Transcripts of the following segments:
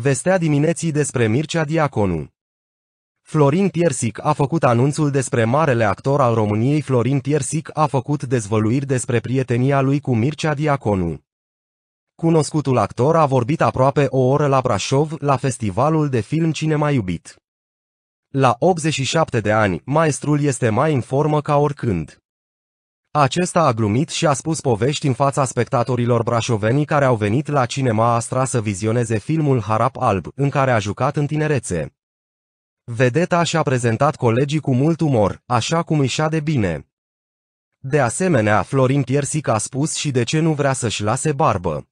Vestea dimineții despre Mircea Diaconu. Florin Piersic a făcut anunțul despre marele actor al României Florin Piersic a făcut dezvăluiri despre prietenia lui cu Mircea Diaconu. Cunoscutul actor a vorbit aproape o oră la Brașov, la festivalul de film Cine mai iubit. La 87 de ani, maestrul este mai în formă ca oricând. Acesta a glumit și a spus povești în fața spectatorilor brașoveni care au venit la Cinema Astra să vizioneze filmul Harap Alb, în care a jucat în tinerețe. Vedeta și-a prezentat colegii cu mult umor, așa cum îi de bine. De asemenea, Florin Piersic a spus și de ce nu vrea să-și lase barbă.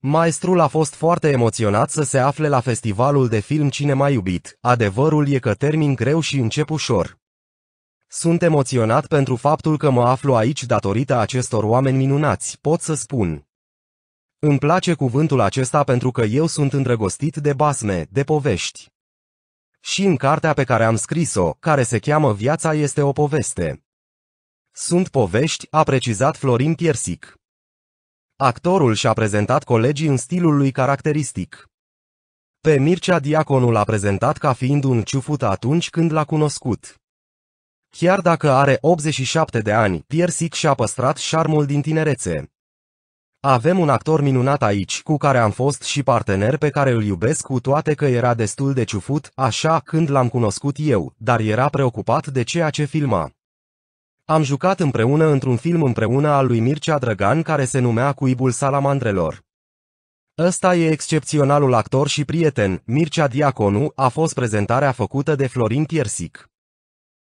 Maestrul a fost foarte emoționat să se afle la festivalul de film Cinema Iubit. Adevărul e că termin greu și încep ușor. Sunt emoționat pentru faptul că mă aflu aici datorită acestor oameni minunați, pot să spun. Îmi place cuvântul acesta pentru că eu sunt îndrăgostit de basme, de povești. Și în cartea pe care am scris-o, care se cheamă Viața este o poveste. Sunt povești, a precizat Florin Piersic. Actorul și-a prezentat colegii în stilul lui caracteristic. Pe Mircea Diaconul a prezentat ca fiind un ciufut atunci când l-a cunoscut. Chiar dacă are 87 de ani, Sic și-a păstrat șarmul din tinerețe. Avem un actor minunat aici, cu care am fost și partener pe care îl iubesc cu toate că era destul de ciufut, așa când l-am cunoscut eu, dar era preocupat de ceea ce filma. Am jucat împreună într-un film împreună al lui Mircea Drăgan care se numea Cuibul Salamandrelor. Ăsta e excepționalul actor și prieten, Mircea Diaconu, a fost prezentarea făcută de Florin Piersic.